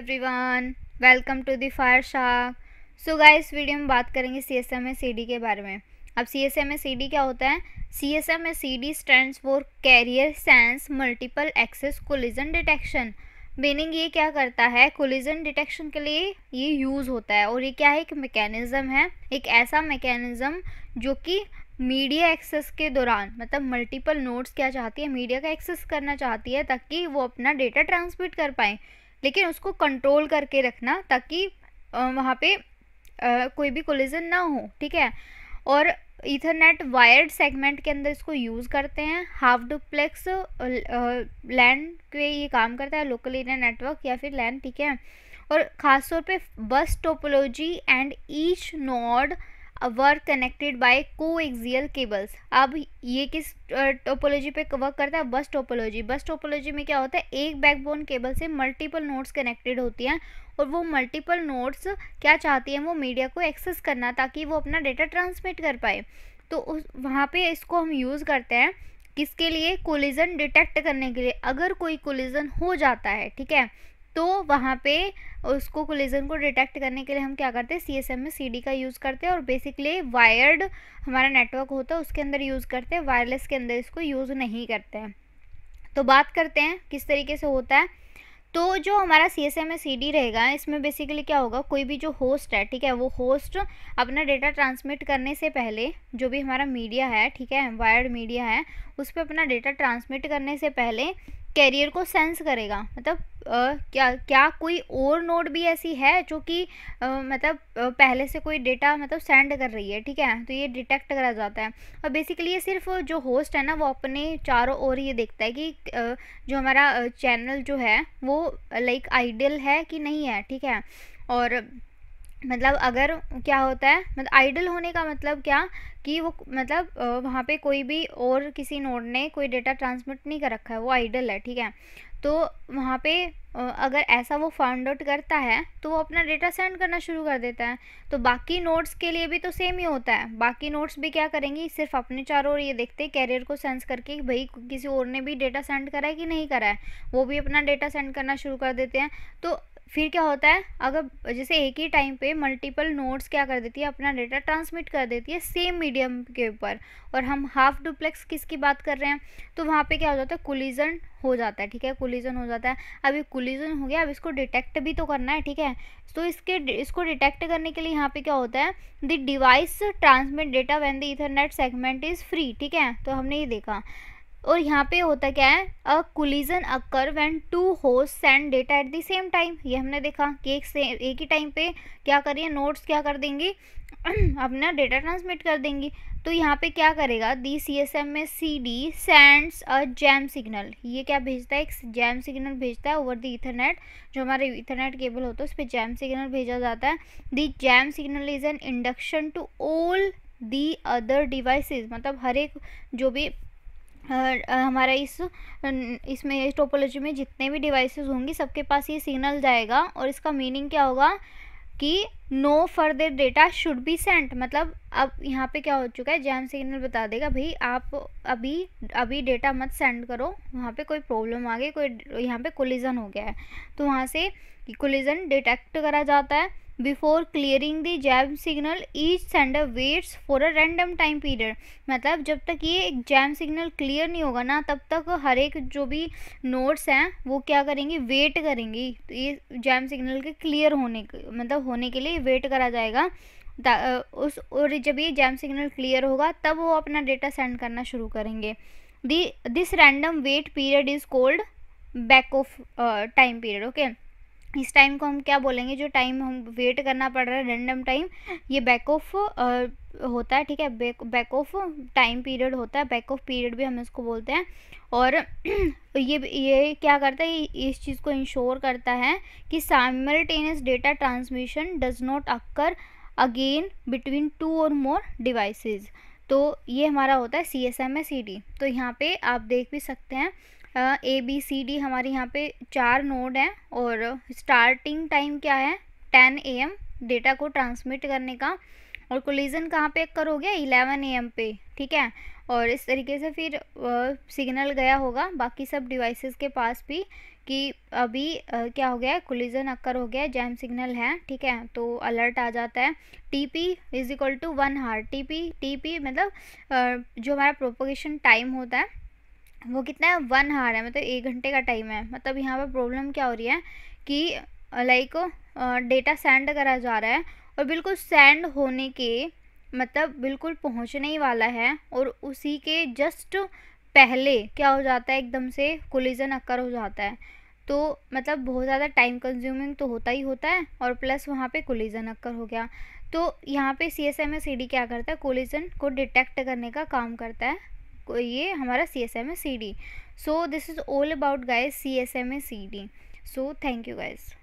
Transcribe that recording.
every everyone welcome to the fire Shah so guys इस video में बात करेंगे C S M A C D के बारे में अब C S M A C D क्या होता है C S M A C D stand for carrier sense multiple access collision detection meaning ये क्या करता है कोलिजन डिटेक्शन के लिए ये यूज़ होता है और ये क्या है एक मेकेनिज़्म है एक ऐसा मेकेनिज़्म जो कि मीडिया एक्सेस के दौरान मतलब मल्टीपल नोट्स क्या चाहती है मीडिया का एक्सेस करना चाहती है ताकि वो अपना डेटा ट्रांसमिट कर पाएँ लेकिन उसको कंट्रोल करके रखना ताकि वहाँ पे आ, कोई भी कोलिजन ना हो ठीक है और इथरनेट वायर्ड सेगमेंट के अंदर इसको यूज़ करते हैं हाफ डुप्लेक्स लैंड के ये काम करता है लोकल एरिया नेटवर्क या फिर लैंड ठीक है और ख़ासतौर पे bus topology and each node were connected by axial cables अब ये किस टोपोलॉजी पे वर्क करता है बस टोपोलॉजी बस टोपोलॉजी में क्या होता है एक बैकबोन केबल से मल्टीपल नोड्स कनेक्टेड होती हैं और वो मल्टीपल नोड्स क्या चाहती हैं वो मीडिया को एक्सेस करना ताकि वो अपना डेटा ट्रांसमिट कर पाए तो उस वहाँ पर इसको हम यूज़ करते हैं किसके लिए कोलिज़न डिटेक्ट करने के लिए अगर कोई कोलिज़न हो जाता है ठीक है तो वहाँ पे उसको कोलिजन को डिटेक्ट करने के लिए हम क्या करते हैं सी एस एम में सी डी का यूज़ करते हैं और बेसिकली वायर्ड हमारा नेटवर्क होता है उसके अंदर यूज़ करते हैं वायरलेस के अंदर इसको यूज़ नहीं करते हैं तो बात करते हैं किस तरीके से होता है तो जो हमारा C S M C D रहेगा इसमें बेसिकली क्या होगा कोई भी जो होस्ट है ठीक है वो होस्ट अपना डेटा ट्रांसमिट करने से पहले जो भी हमारा मीडिया है ठीक है वायर्ड मीडिया है उस पर अपना डेटा ट्रांसमिट करने से पहले कैरियर को सेंस करेगा मतलब आ, क्या क्या कोई और नोड भी ऐसी है जो कि मतलब पहले से कोई डेटा मतलब सेंड कर रही है ठीक है तो ये डिटेक्ट करा जाता है और बेसिकली ये सिर्फ जो होस्ट है ना वो अपने चारों ओर ये देखता है कि आ, जो हमारा चैनल जो है वो लाइक आइडियल है कि नहीं है ठीक है और मतलब अगर क्या होता है मतलब आइडल होने का मतलब क्या कि वो मतलब वहाँ पे कोई भी और किसी नोड ने कोई डेटा ट्रांसमिट नहीं कर रखा है वो आइडल है ठीक है तो वहाँ पे अगर ऐसा वो फाउंड आउट करता है तो वो अपना डेटा सेंड करना शुरू कर देता है तो बाकी नोट्स के लिए भी तो सेम ही होता है बाकी नोट्स भी क्या करेंगी सिर्फ अपने चारों ओर ये देखते हैं कैरियर को सेंस करके कि भाई किसी और ने भी डेटा सेंड करा है कि नहीं करा है वो भी अपना डेटा सेंड करना शुरू कर देते हैं तो फिर क्या होता है अगर जैसे एक ही टाइम पे मल्टीपल नोट्स क्या कर देती है अपना डेटा ट्रांसमिट कर देती है सेम मीडियम के ऊपर और हम हाफ डुप्लेक्स किसकी बात कर रहे हैं तो वहाँ पे क्या हो जाता है कोलिजन हो जाता है ठीक है कोलिजन हो जाता है अब ये कोलिजन हो गया अब इसको डिटेक्ट भी तो करना है ठीक है तो इसके इसको डिटेक्ट करने के लिए यहाँ पे क्या होता है the device transmit data when the ethernet segment is free ठीक है तो हमने ये देखा और यहाँ पे होता क्या है a collision occur when two host send data at the same time ये हमने देखा कि एक से एक ही टाइम पे क्या करिए नोट्स क्या कर देंगे अपना डेटा ट्रांसमिट कर देंगी तो यहाँ पे क्या करेगा दी सी एस एम में C D sends a jam signal ये क्या भेजता है एक जैम सिग्नल भेजता है ओवर द इथरनेट जो हमारे इथरनेट केबल होता है उस पर जैम सिग्नल भेजा जाता है the jam signal is an indication to all the other devices मतलब हर एक जो भी हमारा इस इसमें इस टोपोलॉजी में जितने भी डिवाइसेस होंगी सबके पास ये सिग्नल जाएगा और इसका मीनिंग क्या होगा कि no further data should be sent मतलब अब यहाँ पे क्या हो चुका है जैम सिग्नल बता देगा भाई आप अभी अभी डेटा मत सेंड करो वहाँ पे कोई प्रॉब्लम आ गई कोई यहाँ पे कोलिजन हो गया है तो वहाँ से कोलिजन डिटेक्ट करा जाता है before clearing the jam signal each sender waits for a random time period मतलब जब तक ये एक जैम सिग्नल क्लियर नहीं होगा ना तब तक हर एक जो भी नोट्स हैं वो क्या करेंगे वेट तो ये जैम सिग्नल के क्लियर होने मतलब होने के लिए वेट करा जाएगा उस और जब ये जैम सिग्नल क्लियर होगा तब वो अपना डेटा सेंड करना शुरू करेंगे the this random wait period is called back off time period okay इस टाइम को हम क्या बोलेंगे जो टाइम हम वेट करना पड़ रहा है रेंडम टाइम ये बैक ऑफ होता है ठीक है बैक ऑफ टाइम पीरियड होता है बैक ऑफ पीरियड भी हम इसको बोलते हैं और ये ये क्या करता है इस चीज़ को इंश्योर करता है कि simultaneous data transmission does not occur again between two और मोर डिवाइसेस तो ये हमारा होता है C S M S C D तो यहाँ पे आप देख भी सकते हैं ए बी सी डी हमारे यहाँ पे चार नोड हैं और स्टार्टिंग टाइम क्या है टेन ए एम डेटा को ट्रांसमिट करने का और कोलिजन कहाँ पे गया इलेवन ए एम पे ठीक है और इस तरीके से फिर सिग्नल गया होगा बाकी सब डिवाइसेस के पास भी कि अभी आ, क्या हो गया है कोलिजन अक्कर हो गया है जैम सिग्नल है ठीक है तो अलर्ट आ जाता है T P is equal to one hour T P T P मतलब आ, जो हमारा प्रोपोगेशन टाइम होता है वो कितना है वन हार है मतलब एक घंटे का टाइम है मतलब यहाँ पर प्रॉब्लम क्या हो रही है कि लाइक डेटा सेंड करा जा रहा है और बिल्कुल सेंड होने के मतलब बिल्कुल पहुँचने ही वाला है और उसी के जस्ट पहले क्या हो जाता है एकदम से कोलिजन अक्कर हो जाता है तो मतलब बहुत ज़्यादा टाइम कंज्यूमिंग तो होता ही होता है और प्लस वहाँ पे कोलिजन अक्कर हो गया तो यहाँ पे C S M S C D क्या करता है कोलिजन को डिटेक्ट करने का काम करता है ये हमारा C S M A C D so this is all about guys C S M A C D so thank you guys